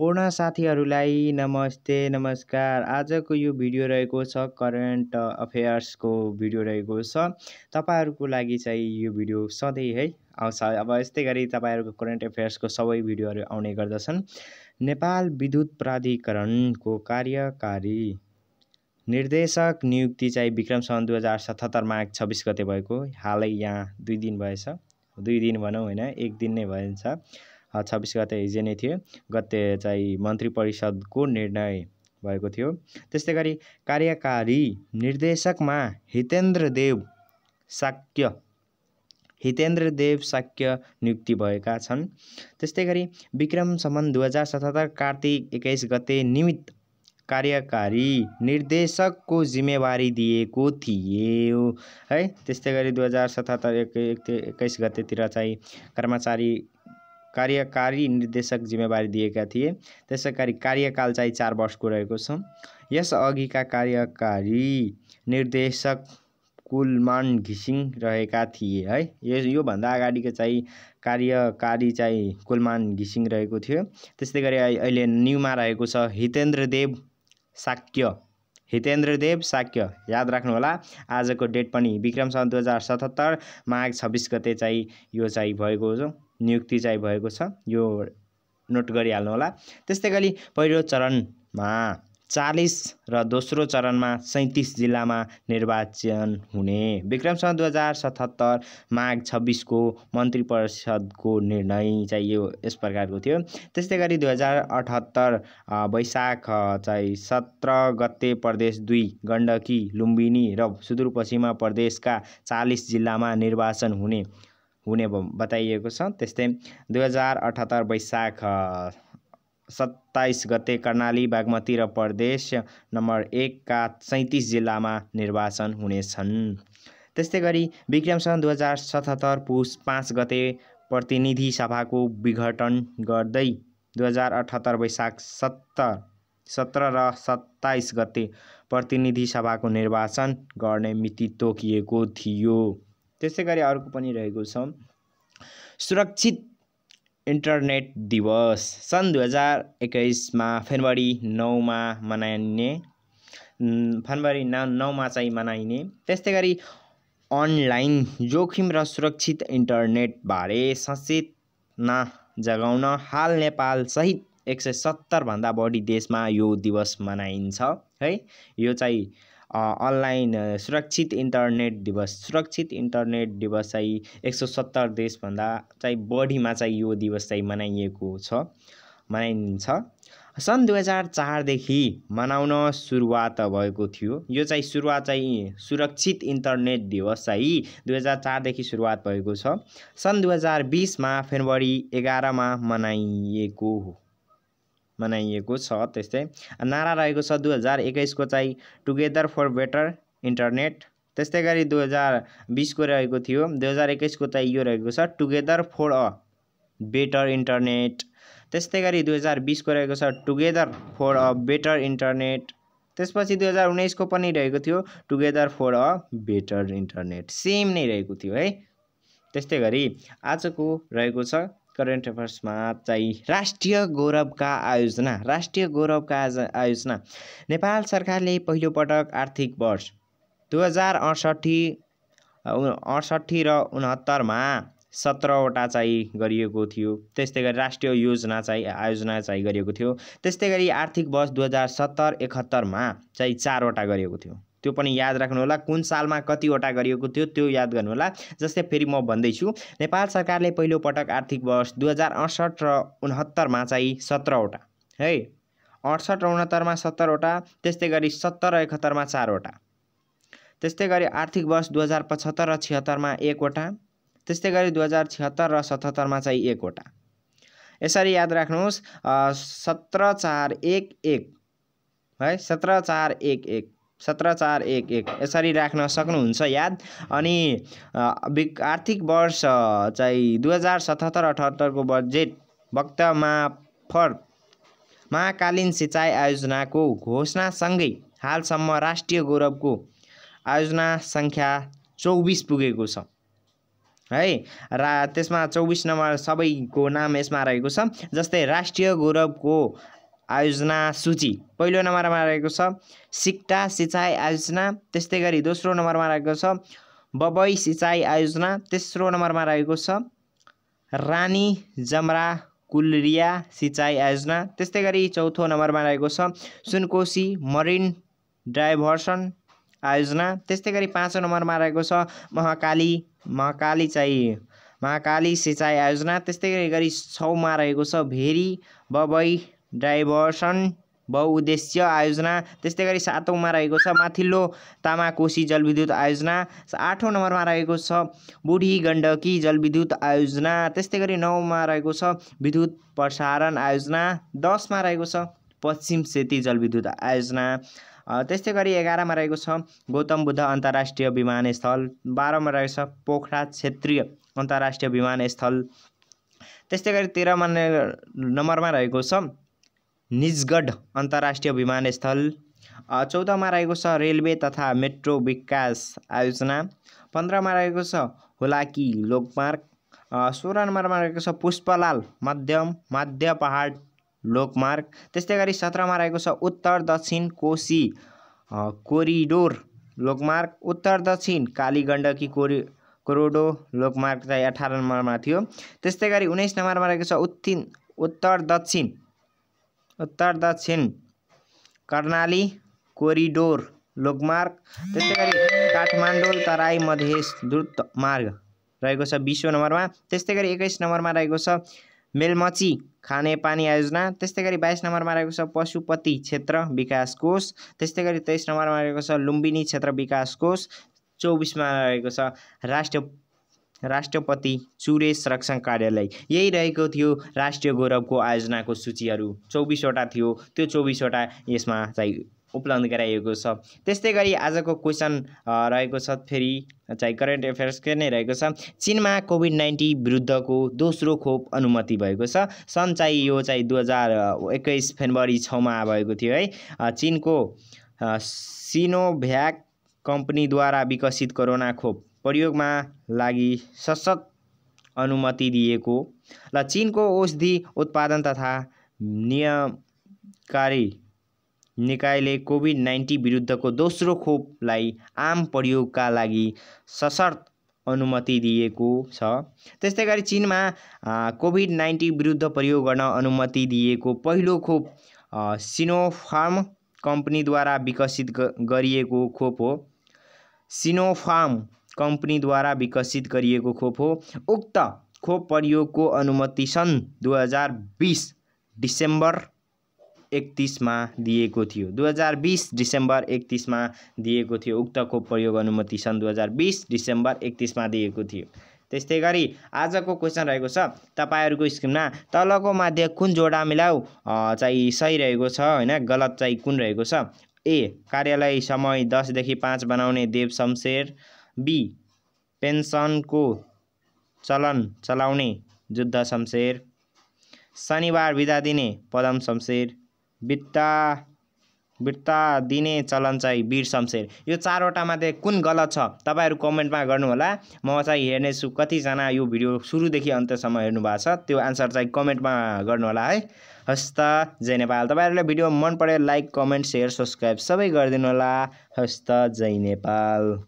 पूर्ण साथीहरूलाई नमस्ते नमस्कार आजको यो भिडियो रहेको छ करेन्ट अफेयर्सको भिडियो रहेको छ तपाईँहरूको लागि चाहिँ यो भिडियो सधैँ है आउँछ अब यस्तै गरी तपाईँहरूको करेन्ट अफेयर्सको सबै भिडियोहरू आउने गर्दछन् नेपाल विद्युत प्राधिकरणको कार्यकारी निर्देशक नियुक्ति चाहिँ विक्रम सन् दुई हजार सतहत्तर माघ छब्बिस गते भएको हालै यहाँ दुई दिन भएछ दुई दिन भनौँ होइन एक दिन नै भएछ छब्बिस गते हिजो नै थियो गते चाहिँ मन्त्री परिषदको निर्णय भएको थियो त्यस्तै गरी कार्यकारी निर्देशकमा हितेन्द्र देव शाक्य हितेन्द्र देव शाक्य नियुक्ति भएका छन् त्यस्तै गरी विक्रम सम्बन्ध दुई हजार सतहत्तर कार्तिक एक्काइस गते निमित्त कार्यकारी निर्देशकको जिम्मेवारी दिएको थियो है त्यस्तै गरी दुई हजार सतहत्तर एक्काइस गतेतिर चाहिँ कर्मचारी कार्यकारी निर्देशक जिम्मेवारी दिएका थिए त्यसै गरी कार्यकाल चाहिँ चार वर्षको रहेको छ यसअघिका कार्यकारी निर्देशक कुलमान घिसिङ रहेका थिए है यो योभन्दा अगाडिको चाहिँ कार्यकारी चाहिँ कुलमान घिसिङ रहेको थियो त्यस्तै गरी अहिले न्युमा रहेको छ हितेन्द्र देव साक्य हितेन्द्र देव साक्य याद राख्नुहोला आजको डेट पनि विक्रमसम्म दुई हजार सतहत्तर माघ छब्बिस गते चाहिँ यो चाहिँ भएको हो नियुक्ति चाहिँ भएको छ यो नोट गरिहाल्नुहोला त्यस्तै गरी पहिलो चरणमा चालिस र दोस्रो चरणमा सैँतिस जिल्लामा निर्वाचन हुने विक्रम सन् दुई हजार सतहत्तर माघ छब्बिसको मन्त्री परिषदको निर्णय चाहिँ यो यस प्रकारको थियो त्यस्तै गरी दुई हजार अठहत्तर वैशाख चाहिँ सत्र गते प्रदेश दुई गण्डकी लुम्बिनी र सुदूरपश्चिमा प्रदेशका चालिस जिल्लामा निर्वाचन हुने हुने बताइएको छ त्यस्तै दुई हजार अठहत्तर वैशाख सत्ताइस गते कर्णाली बागमती र प्रदेश नम्बर एकका सैँतिस जिल्लामा निर्वाचन हुनेछन् त्यस्तै गरी विक्रमसन दुई हजार सतहत्तर पुस पाँच गते प्रतिनिधि सभाको विघटन गर्दै दुई हजार अठहत्तर वैशाख सत्तर सत्र र सत्ताइस गते प्रतिनिधि सभाको निर्वाचन गर्ने मिति तोकिएको थियो त्यसै गरी अर्को पनि रहेको छ सुरक्षित इन्टरनेट दिवस सन् दुई हजार एक्काइसमा फेब्रुअरी नौमा मनाइने फेब्रुअरी न नौमा चाहिँ मनाइने त्यस्तै गरी अनलाइन जोखिम र सुरक्षित इन्टरनेटबारे सचेतना जगाउन हाल नेपाल सहित एक सय सत्तरभन्दा बढी देशमा यो दिवस मनाइन्छ है यो चाहिँ अनलाइन सुरक्षित इन्टरनेट दिवस सुरक्षित इन्टरनेट दिवस चाहिँ एक सौ सत्तर देशभन्दा चाहिँ बढीमा चाहिँ यो दिवस चाहिँ मनाइएको छ मनाइन्छ सन् दुई हजार चारदेखि मनाउन सुरुवात भएको थियो यो चाहिँ सुरुवात चाहिँ सुरक्षित इन्टरनेट दिवस चाहिँ दुई हजार चारदेखि सुरुवात भएको छ सन् दुई हजार बिसमा फेब्रुअरी एघारमा मनाइएको हो मनाइएको छ त्यस्तै नारा रहेको छ दुई हजार एक्काइसको चाहिँ टुगेदर फर बेटर इन्टरनेट त्यस्तै गरी दुई हजार बिसको रहेको थियो दुई हजार एक्काइसको चाहिँ यो रहेको छ together for a better internet त्यस्तै गरी दुई हजार बिसको रहेको छ together for a better internet त्यसपछि दुई हजार उन्नाइसको पनि रहेको थियो together for a better internet same नै रहेको थियो है त्यस्तै गरी आजको रहेको छ करेन्ट अफेयर्समा चाहिँ राष्ट्रिय गौरवका आयोजना राष्ट्रिय गौरवका आयोजना नेपाल सरकारले पहिलोपटक आर्थिक वर्ष दुई हजार अडसट्ठी अडसट्ठी र उनहत्तरमा सत्रवटा चाहिँ गरिएको थियो त्यस्तै गरी राष्ट्रिय योजना चाहिँ आयोजना चाहिँ गरिएको थियो त्यस्तै गरी आर्थिक वर्ष दुई हजार सत्तर एकहत्तरमा चाहिँ चारवटा गरिएको थियो त्यो पनि याद राख्नुहोला कुन सालमा कतिवटा गरिएको थियो त्यो याद गर्नुहोला जस्तै फेरि म भन्दैछु नेपाल सरकारले पहिलोपटक आर्थिक वर्ष दुई हजार 69 र उनहत्तरमा चाहिँ सत्रवटा है 68 र उनहत्तरमा सत्तरवटा त्यस्तै गरी सत्तर र एकहत्तरमा चारवटा त्यस्तै गरी आर्थिक वर्ष दुई हजार पचहत्तर र छिहत्तरमा एकवटा त्यस्तै गरी दुई हजार छिहत्तर र सतहत्तरमा चाहिँ एकवटा यसरी याद राख्नुहोस् सत्र चार एक एक है सत्र चार एक एक सत्र चार एक एक यसरी राख्न सक्नुहुन्छ याद अनि आर्थिक वर्ष चाहिँ दुई हजार सतहत्तर अठहत्तरको बजेट वक्तमा फर महाकालीन सिँचाइ आयोजनाको घोषणासँगै हालसम्म राष्ट्रिय गौरवको आयोजना सङ्ख्या चौबिस पुगेको छ है रा त्यसमा चौबिस नम्बर सबैको नाम यसमा रहेको छ जस्तै राष्ट्रिय गौरवको आयोजना सूची पहिलो नम्बरमा रहेको छ सिक्टा सिँचाइ आयोजना त्यस्तै गरी दोस्रो नम्बरमा रहेको छ बबई सिँचाइ आयोजना तेस्रो नम्बरमा रहेको छ रानी जमरा कुलरिया सिँचाइ आयोजना त्यस्तै गरी चौथो नम्बरमा रहेको छ सुनकोशी मरिन डाइभर्सन आयोजना त्यस्तै गरी पाँचौँ नम्बरमा रहेको छ महाकाली महाकाली चाहिँ महाकाली सिँचाइ आयोजना त्यस्तै गरी छौमा रहेको छ भेरी बबई डाइभर्सन बहुउद्देश्य आयोजना त्यस्तै गरी सातौँमा रहेको छ माथिल्लो तामाकोशी जलविद्युत आयोजना आठौँ नम्बरमा रहेको छ बुढी गण्डकी जलविद्युत आयोजना त्यस्तै गरी नौमा रहेको छ विद्युत प्रसारण आयोजना दसमा रहेको छ पश्चिम सेती जलविद्युत आयोजना त्यस्तै गरी एघारमा रहेको छ गौतम बुद्ध अन्तर्राष्ट्रिय विमानस्थल बाह्रमा रहेको छ पोखरा क्षेत्रीय अन्तर्राष्ट्रिय विमानस्थल त्यस्तै गरी तेह्रमा नम्बरमा रहेको छ निजगढ अन्तर्राष्ट्रिय विमानस्थल चौधमा रहेको छ रेलवे तथा मेट्रो विकास आयोजना पन्ध्रमा रहेको छ होलाकी लोकमार्ग सोह्र नम्बरमा रहेको छ पुष्पलाल मध्यम मध्य पहाड लोकमार्ग त्यस्तै गरी सत्रमा रहेको छ उत्तर दक्षिण कोशी कोरिडोर लोकमार्ग उत्तर दक्षिण काली गण्डकी कोरि कोरोडो लोकमार्ग चाहिँ अठार नम्बरमा थियो त्यस्तै गरी उन्नाइस नम्बरमा रहेको छ उत्तिन उत्तर दक्षिण उत्तर दक्षिण कर्णाली कोरिडोर लोकमार्ग त्यस्तै गरी काठमाडौँ तराई मधेस द्रुत मार्ग रहेको छ बिसौँ नम्बरमा त्यस्तै गरी एक्काइस नम्बरमा रहेको छ मेलमची खानेपानी आयोजना त्यस्तै गरी बाइस नम्बरमा रहेको छ पशुपति क्षेत्र विकास कोष त्यस्तै गरी तेइस नम्बरमा रहेको छ लुम्बिनी क्षेत्र विकास कोष चौबिसमा रहेको छ राष्ट्रिय राष्ट्रपति सुरेश संरक्षण कार्यालय यही रहेको थियो राष्ट्रिय गौरवको आयोजनाको सूचीहरू चौबिसवटा थियो त्यो चौबिसवटा यसमा चाहिँ उपलब्ध गराइएको छ त्यस्तै गरी आजको क्वेसन रहेको छ फेरि चाहिँ करेन्ट एफेयर्सकै नै रहेको छ चिनमा कोभिड नाइन्टिन विरुद्धको दोस्रो खोप अनुमति भएको छ सन् चाहिँ यो चाहिँ दुई हजार एक्काइस फेब्रुअरी छमा भएको थियो है चिनको सिनोभ्याक कम्पनीद्वारा विकसित कोरोना खोप प्रयोगमा लागि सशक्त अनुमति दिएको र चिनको औषधि उत्पादन तथा नियमकारी निकायले कोभिड नाइन्टिन विरुद्धको दोस्रो खोपलाई आम प्रयोगका लागि सशर्त अनुमति दिएको छ त्यस्तै गरी चिनमा कोभिड नाइन्टिन विरुद्ध प्रयोग गर्न अनुमति दिएको पहिलो खोप सिनोफार्म कम्पनीद्वारा विकसित गरिएको खोप हो सिनोफार्म कम्पनीद्वारा विकसित गरिएको खोप हो उक्त खोप प्रयोगको अनुमति सन् दुई हजार बिस डिसेम्बर एकतिसमा दिएको थियो दुई हजार बिस डिसेम्बर एकतिसमा दिएको थियो उक्त खोप प्रयोग अनुमति सन् दुई हजार बिस डिसेम्बर एकतिसमा दिएको थियो त्यस्तै गरी आजको क्वेसन रहेको छ तपाईँहरूको स्क्रिनमा तलको माध्य कुन जोडा मिलाउ चाहिँ सही रहेको छ होइन गलत चाहिँ कुन रहेको छ ए कार्यालय समय दसदेखि पाँच बनाउने देव शमशेर बी पेन्सनको चलन चलाउने जुद्ध शमशेर शनिबार बिदा दिने पदम शमशेर बित्ता बिर्ता दिने चलन चाहिँ वीर शमशेर यो चारवटा मध्ये कुन गलत छ तपाईँहरू कमेन्टमा गर्नुहोला म चाहिँ हेर्नेछु कतिजना यो भिडियो सुरुदेखि अन्त्यसम्म हेर्नु भएको छ त्यो आन्सर चाहिँ कमेन्टमा गर्नुहोला है हस् त जय नेपाल तपाईँहरूले भिडियो मन पऱ्यो लाइक कमेन्ट सेयर सब्सक्राइब सबै गरिदिनु होला हस् त जय नेपाल